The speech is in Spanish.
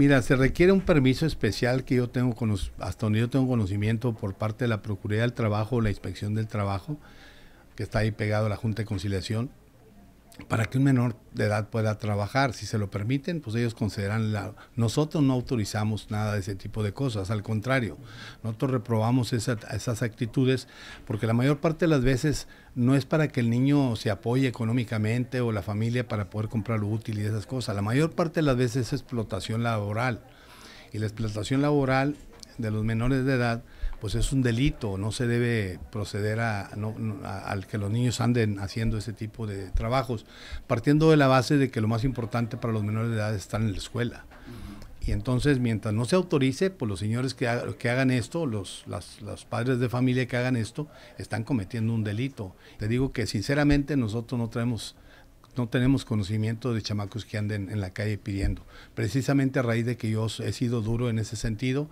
Mira, se requiere un permiso especial que yo tengo, hasta donde yo tengo conocimiento por parte de la Procuraduría del Trabajo, la Inspección del Trabajo, que está ahí pegado a la Junta de Conciliación, para que un menor de edad pueda trabajar. Si se lo permiten, pues ellos consideran la... Nosotros no autorizamos nada de ese tipo de cosas, al contrario, nosotros reprobamos esas actitudes porque la mayor parte de las veces no es para que el niño se apoye económicamente o la familia para poder comprar lo útil y esas cosas. La mayor parte de las veces es explotación laboral. Y la explotación laboral de los menores de edad pues es un delito, no se debe proceder a, que los niños anden haciendo ese tipo de trabajos, partiendo de la base de que lo más importante para los menores de edad es estar en la escuela. Y entonces, mientras no se autorice, pues los señores que, que hagan esto, los, los padres de familia que hagan esto, están cometiendo un delito. Te digo que sinceramente nosotros no traemos no tenemos conocimiento de chamacos que anden en la calle pidiendo. Precisamente a raíz de que yo he sido duro en ese sentido,